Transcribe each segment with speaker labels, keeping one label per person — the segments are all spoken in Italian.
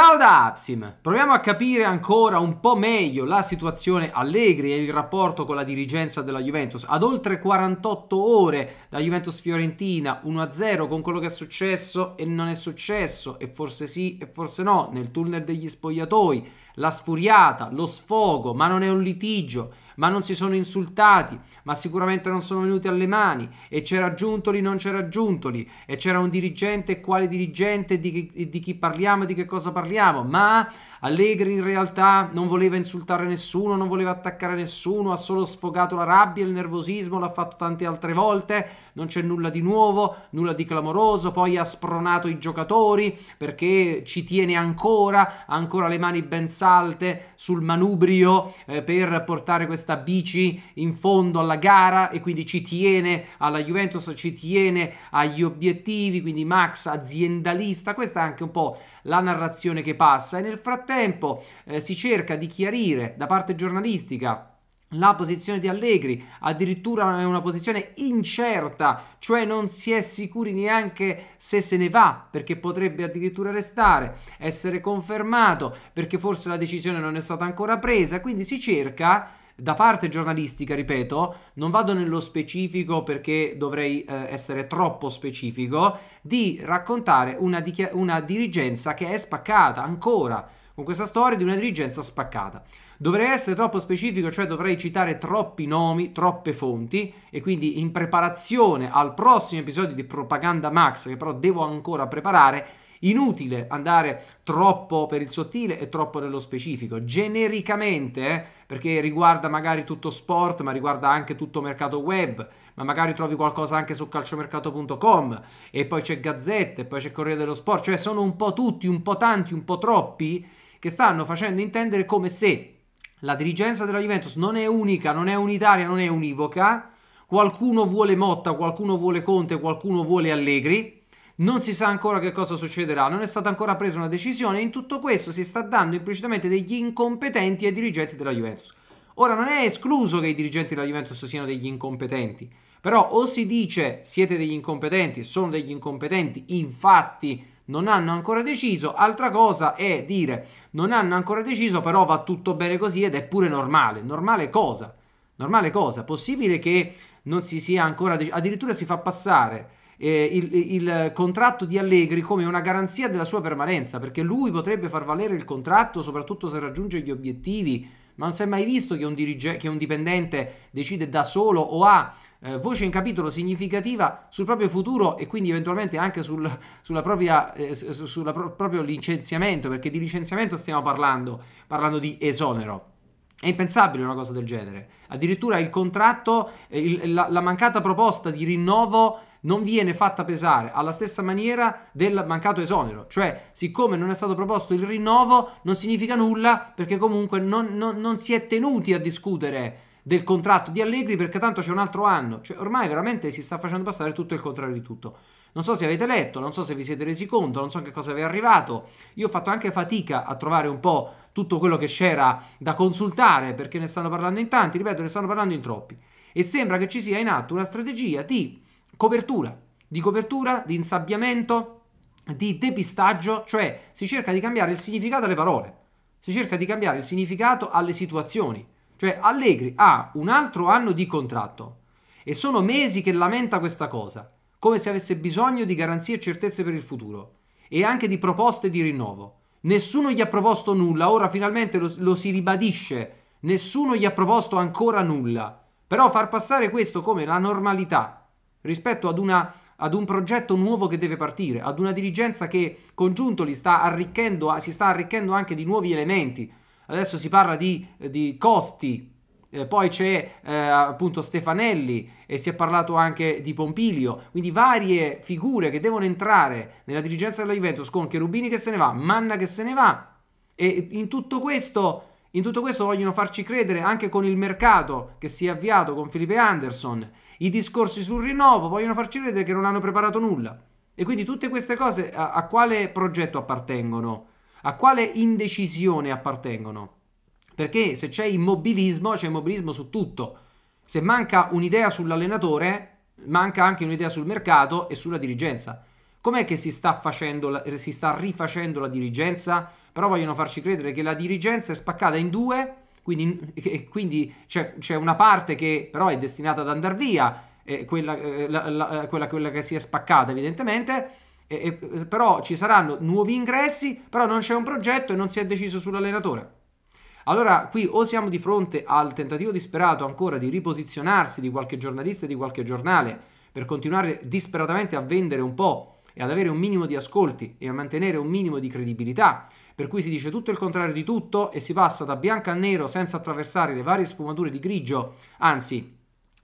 Speaker 1: Ciao da Apsim! Proviamo a capire ancora un po' meglio la situazione Allegri e il rapporto con la dirigenza della Juventus. Ad oltre 48 ore da Juventus Fiorentina 1-0 con quello che è successo e non è successo e forse sì e forse no nel tunnel degli spogliatoi la sfuriata, lo sfogo, ma non è un litigio, ma non si sono insultati, ma sicuramente non sono venuti alle mani, e c'era Giuntoli, non c'era Giuntoli, e c'era un dirigente, quale dirigente, di chi, di chi parliamo e di che cosa parliamo, ma Allegri in realtà non voleva insultare nessuno, non voleva attaccare nessuno, ha solo sfogato la rabbia, il nervosismo, l'ha fatto tante altre volte, non c'è nulla di nuovo, nulla di clamoroso, poi ha spronato i giocatori perché ci tiene ancora, ha ancora le mani ben sale, salte sul manubrio eh, per portare questa bici in fondo alla gara e quindi ci tiene alla Juventus, ci tiene agli obiettivi, quindi Max aziendalista, questa è anche un po' la narrazione che passa e nel frattempo eh, si cerca di chiarire da parte giornalistica la posizione di Allegri addirittura è una posizione incerta, cioè non si è sicuri neanche se se ne va, perché potrebbe addirittura restare, essere confermato, perché forse la decisione non è stata ancora presa, quindi si cerca da parte giornalistica, ripeto, non vado nello specifico perché dovrei eh, essere troppo specifico, di raccontare una, una dirigenza che è spaccata ancora, con questa storia di una dirigenza spaccata. Dovrei essere troppo specifico, cioè dovrei citare troppi nomi, troppe fonti e quindi in preparazione al prossimo episodio di Propaganda Max, che però devo ancora preparare, inutile andare troppo per il sottile e troppo nello specifico. Genericamente, eh, perché riguarda magari tutto sport, ma riguarda anche tutto mercato web, ma magari trovi qualcosa anche su calciomercato.com e poi c'è Gazzette, poi c'è Corriere dello Sport, cioè sono un po' tutti, un po' tanti, un po' troppi che stanno facendo intendere come se la dirigenza della Juventus non è unica, non è unitaria, non è univoca. Qualcuno vuole Motta, qualcuno vuole Conte, qualcuno vuole Allegri. Non si sa ancora che cosa succederà, non è stata ancora presa una decisione. In tutto questo si sta dando implicitamente degli incompetenti ai dirigenti della Juventus. Ora non è escluso che i dirigenti della Juventus siano degli incompetenti, però o si dice siete degli incompetenti, sono degli incompetenti, infatti non hanno ancora deciso. Altra cosa è dire non hanno ancora deciso, però va tutto bene così ed è pure normale. Normale cosa? Normale cosa? Possibile che non si sia ancora deciso. Addirittura si fa passare eh, il, il, contratto di Allegri come una garanzia della sua permanenza, perché lui potrebbe far valere il contratto, soprattutto se raggiunge gli obiettivi. Ma non si è mai visto che un, dirige- che un dipendente decide da solo o ha eh, voce in capitolo significativa sul proprio futuro e quindi eventualmente anche sul propria, eh, sulla pro proprio licenziamento, perché di licenziamento stiamo parlando, parlando di esonero. È impensabile una cosa del genere. Addirittura il contratto, eh, il, la, la, mancata proposta di rinnovo non viene fatta pesare alla stessa maniera del mancato esonero. Cioè, siccome non è stato proposto il rinnovo, non significa nulla perché comunque non, non, non si è tenuti a discutere del contratto di Allegri perché tanto c'è un altro anno. Cioè, ormai veramente si sta facendo passare tutto il contrario di tutto. Non so se avete letto, non so se vi siete resi conto, non so che cosa vi è arrivato. Io ho fatto anche fatica a trovare un po' tutto quello che c'era da consultare perché ne stanno parlando in tanti, ripeto, ne stanno parlando in troppi. E sembra che ci sia in atto una strategia di copertura, di copertura, di insabbiamento, di depistaggio, cioè si cerca di cambiare il significato alle parole, si cerca di cambiare il significato alle situazioni. Cioè Allegri ha un altro anno di contratto e sono mesi che lamenta questa cosa, come se avesse bisogno di garanzie e certezze per il futuro e anche di proposte di rinnovo. Nessuno gli ha proposto nulla, ora finalmente lo, lo si ribadisce, nessuno gli ha proposto ancora nulla. Però far passare questo come la normalità rispetto ad una ad un progetto nuovo che deve partire, ad una dirigenza che congiunto Giuntoli sta arricchendo, si sta arricchendo anche di nuovi elementi, adesso si parla di, di costi, eh, poi c'è eh, appunto Stefanelli e si è parlato anche di Pompilio, quindi varie figure che devono entrare nella dirigenza della Juventus con Cherubini che se ne va, Manna che se ne va e in tutto questo, in tutto questo vogliono farci credere anche con il mercato che si è avviato con Felipe Anderson, i discorsi sul rinnovo vogliono farci credere che non hanno preparato nulla. E quindi tutte queste cose a, a quale progetto appartengono? A quale indecisione appartengono? Perché se c'è immobilismo, c'è immobilismo su tutto. Se manca un'idea sull'allenatore, manca anche un'idea sul mercato e sulla dirigenza. Com'è che si sta, facendo, si sta rifacendo la dirigenza? Però vogliono farci credere che la dirigenza è spaccata in due, quindi, quindi c'è, una parte che però è destinata ad andare via, eh, quella, eh, la, la, quella, quella che si è spaccata evidentemente, e, e, però ci saranno nuovi ingressi, però non c'è un progetto e non si è deciso sull'allenatore. Allora qui o siamo di fronte al tentativo disperato ancora di riposizionarsi di qualche giornalista e di qualche giornale per continuare disperatamente a vendere un po' e ad avere un minimo di ascolti e a mantenere un minimo di credibilità, per cui si dice tutto il contrario di tutto e si passa da bianco a nero senza attraversare le varie sfumature di grigio, anzi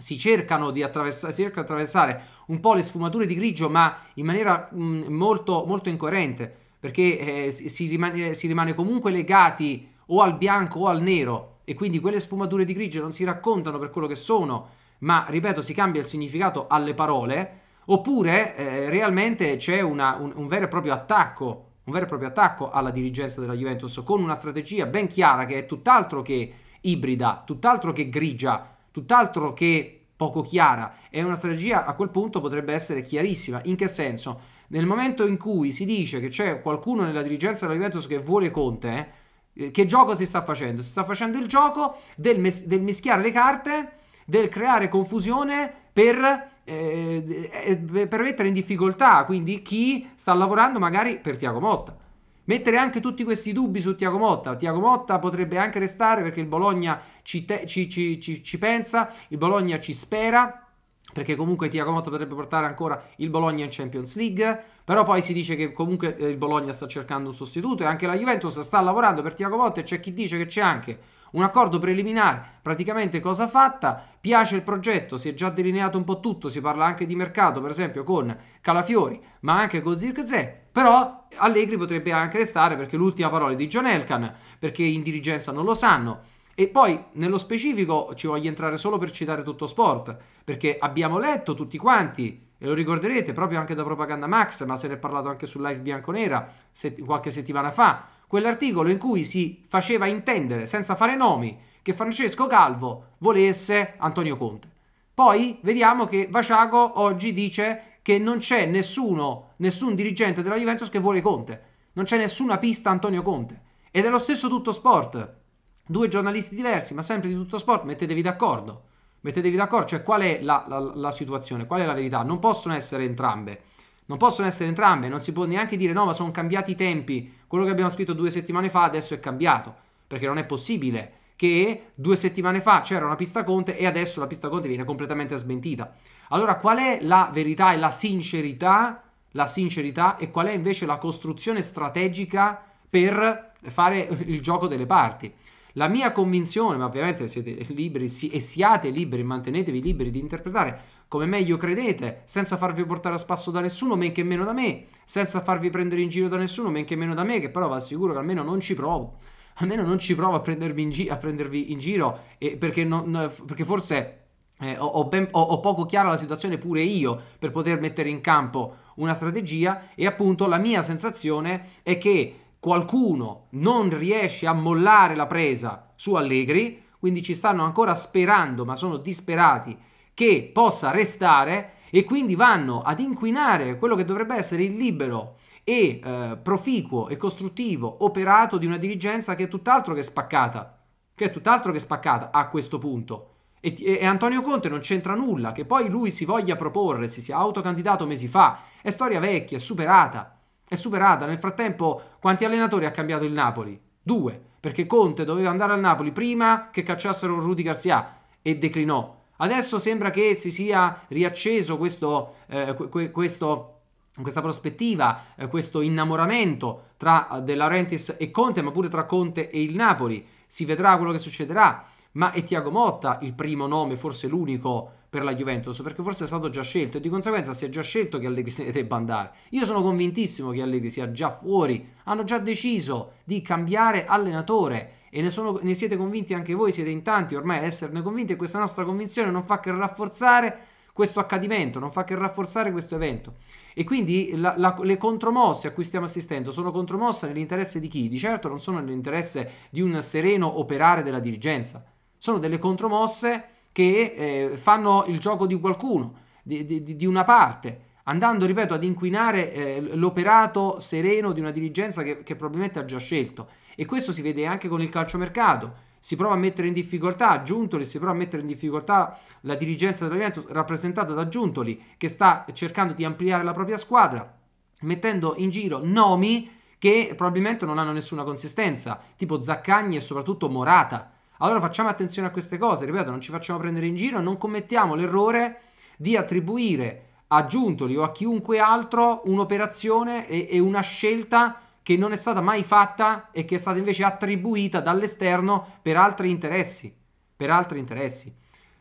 Speaker 1: si cercano di attraversare, cerca di attraversare un po' le sfumature di grigio, ma in maniera mh, mm, molto, molto incoerente, perché eh, si, rimane, si rimane comunque legati o al bianco o al nero, e quindi quelle sfumature di grigio non si raccontano per quello che sono, ma ripeto, si cambia il significato alle parole, oppure eh, realmente c'è una, un, un, vero e proprio attacco, un vero e proprio attacco alla dirigenza della Juventus con una strategia ben chiara che è tutt'altro che ibrida, tutt'altro che grigia, tutt'altro che poco chiara e una strategia a quel punto potrebbe essere chiarissima. In che senso? Nel momento in cui si dice che c'è qualcuno nella dirigenza della Juventus che vuole Conte, eh, che gioco si sta facendo? Si sta facendo il gioco del, mes- del mischiare le carte, del creare confusione per eh, eh per mettere in difficoltà quindi chi sta lavorando magari per Tiago Motta. Mettere anche tutti questi dubbi su Tiago Motta. Tiago Motta potrebbe anche restare perché il Bologna ci, te- ci, ci, ci pensa, il Bologna ci spera perché comunque Tiago Motta potrebbe portare ancora il Bologna in Champions League, però poi si dice che comunque eh, il Bologna sta cercando un sostituto e anche la Juventus sta lavorando per Tiago Motta e c'è chi dice che c'è anche un accordo preliminare, praticamente cosa fatta, piace il progetto, si è già delineato un po' tutto, si parla anche di mercato, per esempio con Calafiori, ma anche con Zirkzee, però Allegri potrebbe anche restare perché l'ultima parola è di John Elkan, perché in dirigenza non lo sanno. E poi nello specifico ci voglio entrare solo per citare tutto sport, perché abbiamo letto tutti quanti e lo ricorderete proprio anche da Propaganda Max, ma se ne è parlato anche su live bianconera set- qualche settimana fa, quell'articolo in cui si faceva intendere, senza fare nomi, che Francesco Calvo volesse Antonio Conte. Poi vediamo che Vaciago oggi dice che non c'è nessuno, nessun dirigente della Juventus che vuole Conte. Non c'è nessuna pista Antonio Conte. Ed è lo stesso tutto sport. Due giornalisti diversi, ma sempre di tutto sport, mettetevi d'accordo. Mettetevi d'accordo, cioè qual è la, la, la situazione, qual è la verità. Non possono essere entrambe. Non possono essere entrambe, non si può neanche dire no, ma sono cambiati i tempi. Quello che abbiamo scritto due settimane fa adesso è cambiato, perché non è possibile che due settimane fa c'era una pista Conte e adesso la pista Conte viene completamente smentita. Allora qual è la verità e la sincerità, la sincerità e qual è invece la costruzione strategica per fare il gioco delle parti? La mia convinzione, ma ovviamente siete liberi si, e siate liberi, mantenetevi liberi di interpretare, come meglio credete, senza farvi portare a spasso da nessuno, men che meno da me, senza farvi prendere in giro da nessuno, men che meno da me, che però vi assicuro che almeno non ci provo. Almeno non ci provo a, in gi- a prendervi in giro, eh, perché, non, perché, forse eh, ho, ben, ho, ho poco chiara la situazione pure io per poter mettere in campo una strategia e appunto la mia sensazione è che qualcuno non riesce a mollare la presa su Allegri, quindi ci stanno ancora sperando, ma sono disperati che possa restare e quindi vanno ad inquinare quello che dovrebbe essere il libero e eh, proficuo e costruttivo operato di una dirigenza che è tutt'altro che spaccata, che è tutt'altro che spaccata a questo punto. E, e, Antonio Conte non c'entra nulla, che poi lui si voglia proporre, si sia autocandidato mesi fa, è storia vecchia, è superata, è superata. Nel frattempo quanti allenatori ha cambiato il Napoli? Due, perché Conte doveva andare al Napoli prima che cacciassero Rudy Garcia e declinò Adesso sembra che si sia riacceso questo, eh, questo questa prospettiva, eh, questo innamoramento tra De Laurentiis e Conte, ma pure tra Conte e il Napoli. Si vedrà quello che succederà, ma è Tiago Motta il primo nome, forse l'unico per la Juventus, perché forse è stato già scelto e di conseguenza si è già scelto che Allegri se ne debba andare. Io sono convintissimo che Allegri sia già fuori, hanno già deciso di cambiare allenatore e ne, sono, ne, siete convinti anche voi, siete in tanti ormai ad esserne convinti e questa nostra convinzione non fa che rafforzare questo accadimento, non fa che rafforzare questo evento. E quindi la, la, le contromosse a cui stiamo assistendo sono contromosse nell'interesse di chi? Di certo non sono nell'interesse di un sereno operare della dirigenza, sono delle contromosse che eh, fanno il gioco di qualcuno, di, di, di una parte andando, ripeto, ad inquinare eh, l'operato sereno di una dirigenza che, che probabilmente ha già scelto. E questo si vede anche con il calciomercato si prova a mettere in difficoltà Giuntoli, si prova a mettere in difficoltà la dirigenza della Juventus rappresentata da Giuntoli che sta cercando di ampliare la propria squadra mettendo in giro nomi che probabilmente non hanno nessuna consistenza, tipo Zaccagni e soprattutto Morata. Allora facciamo attenzione a queste cose, ripeto, non ci facciamo prendere in giro non commettiamo l'errore di attribuire aggiuntoli o a chiunque altro un'operazione e, e una scelta che non è stata mai fatta e che è stata invece attribuita dall'esterno per altri interessi. Per altri interessi.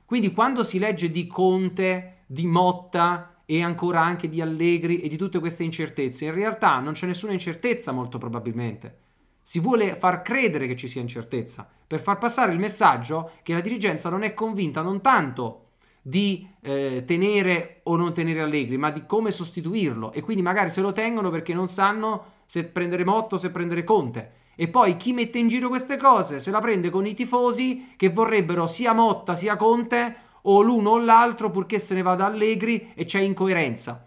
Speaker 1: Quindi quando si legge di Conte, di Motta e ancora anche di Allegri e di tutte queste incertezze, in realtà non c'è nessuna incertezza molto probabilmente. Si vuole far credere che ci sia incertezza, per far passare il messaggio che la dirigenza non è convinta non tanto di eh, tenere o non tenere Allegri, ma di come sostituirlo. E quindi magari se lo tengono perché non sanno se prendere Motto, se prendere Conte. E poi chi mette in giro queste cose se la prende con i tifosi che vorrebbero sia Motta sia Conte o l'uno o l'altro purché se ne vada Allegri e c'è incoerenza.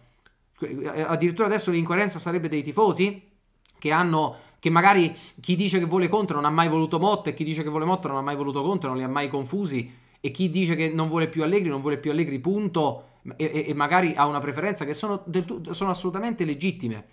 Speaker 1: Addirittura adesso l'incoerenza sarebbe dei tifosi che hanno che magari chi dice che vuole Conte non ha mai voluto Motta e chi dice che vuole Motta non ha mai voluto Conte, non li ha mai confusi e chi dice che non vuole più Allegri, non vuole più Allegri, punto, e, e magari ha una preferenza che sono, del, sono assolutamente legittime.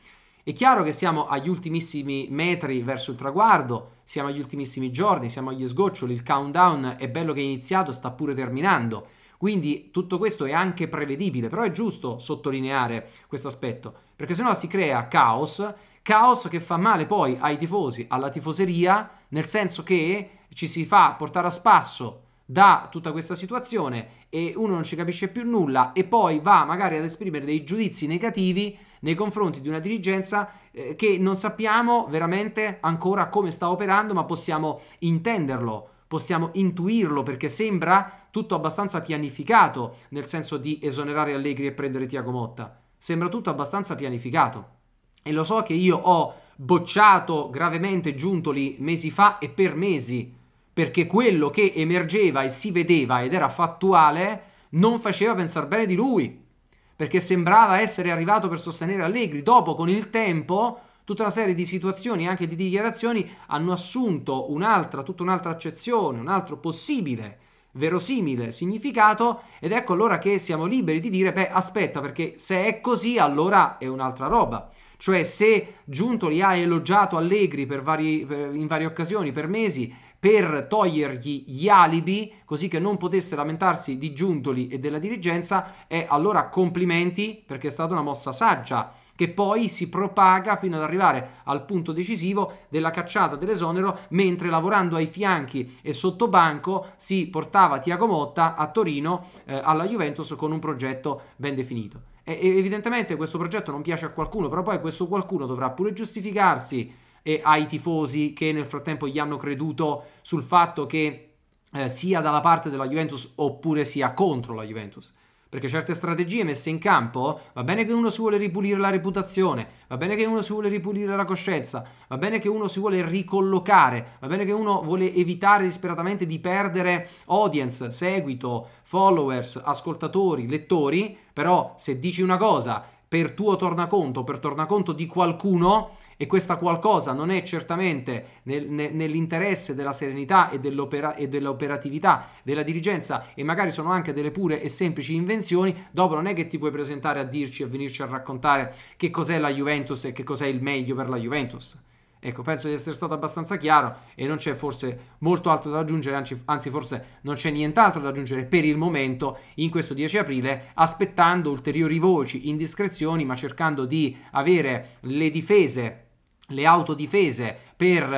Speaker 1: È chiaro che siamo agli ultimissimi metri verso il traguardo, siamo agli ultimissimi giorni, siamo agli sgoccioli, il countdown è bello che è iniziato, sta pure terminando. Quindi tutto questo è anche prevedibile, però è giusto sottolineare questo aspetto, perché sennò si crea caos, caos che fa male poi ai tifosi, alla tifoseria, nel senso che ci si fa portare a spasso da tutta questa situazione e uno non ci capisce più nulla e poi va magari ad esprimere dei giudizi negativi nei confronti di una dirigenza eh, che non sappiamo veramente ancora come sta operando, ma possiamo intenderlo, possiamo intuirlo perché sembra tutto abbastanza pianificato nel senso di esonerare Allegri e prendere Tiago Motta. Sembra tutto abbastanza pianificato. E lo so che io ho bocciato gravemente Giuntoli mesi fa e per mesi perché quello che emergeva e si vedeva ed era fattuale non faceva pensare bene di lui, perché sembrava essere arrivato per sostenere Allegri. Dopo, con il tempo, tutta una serie di situazioni e anche di dichiarazioni hanno assunto un'altra, tutta un'altra accezione, un altro possibile, verosimile significato ed ecco allora che siamo liberi di dire, beh, aspetta, perché se è così, allora è un'altra roba. Cioè, se Giuntoli ha elogiato Allegri per vari, per, in varie occasioni, per mesi, per togliergli gli alibi così che non potesse lamentarsi di Giuntoli e della dirigenza e allora complimenti perché è stata una mossa saggia che poi si propaga fino ad arrivare al punto decisivo della cacciata dell'esonero, mentre lavorando ai fianchi e sotto banco si portava Tiago Motta a Torino eh, alla Juventus con un progetto ben definito. E, evidentemente questo progetto non piace a qualcuno, però poi questo qualcuno dovrà pure giustificarsi e ai tifosi che nel frattempo gli hanno creduto sul fatto che eh, sia dalla parte della Juventus oppure sia contro la Juventus. Perché certe strategie messe in campo, va bene che uno si vuole ripulire la reputazione, va bene che uno si vuole ripulire la coscienza, va bene che uno si vuole ricollocare, va bene che uno vuole evitare disperatamente di perdere audience, seguito, followers, ascoltatori, lettori, però se dici una cosa per tuo tornaconto, per tornaconto di qualcuno, e questa qualcosa non è certamente nel, ne, nell'interesse della serenità e, dell'opera, e, dell'operatività della dirigenza, e magari sono anche delle pure e semplici invenzioni, dopo non è che ti puoi presentare a dirci, e venirci a raccontare che cos'è la Juventus e che cos'è il meglio per la Juventus. Ecco, penso di essere stato abbastanza chiaro e non c'è forse molto altro da aggiungere, anzi, anzi forse non c'è nient'altro da aggiungere per il momento in questo 10 aprile, aspettando ulteriori voci, indiscrezioni, ma cercando di avere le difese le autodifese per,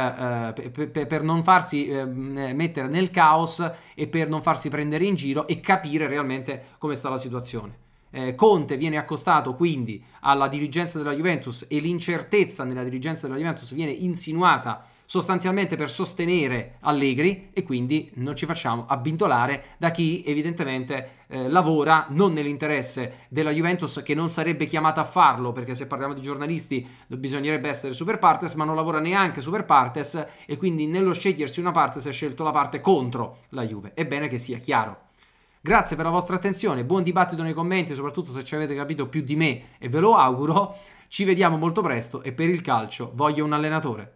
Speaker 1: eh, per, per non farsi eh, mettere nel caos e per non farsi prendere in giro e capire realmente come sta la situazione. Eh, Conte viene accostato quindi alla dirigenza della Juventus e l'incertezza nella dirigenza della Juventus viene insinuata sostanzialmente per sostenere Allegri e quindi non ci facciamo abbindolare da chi evidentemente eh, lavora non nell'interesse della Juventus che non sarebbe chiamata a farlo perché se parliamo di giornalisti bisognerebbe essere super partes ma non lavora neanche super partes e quindi nello scegliersi una parte si è scelto la parte contro la Juve. È bene che sia chiaro. Grazie per la vostra attenzione, buon dibattito nei commenti, soprattutto se ci avete capito più di me e ve lo auguro. Ci vediamo molto presto e per il calcio voglio un allenatore.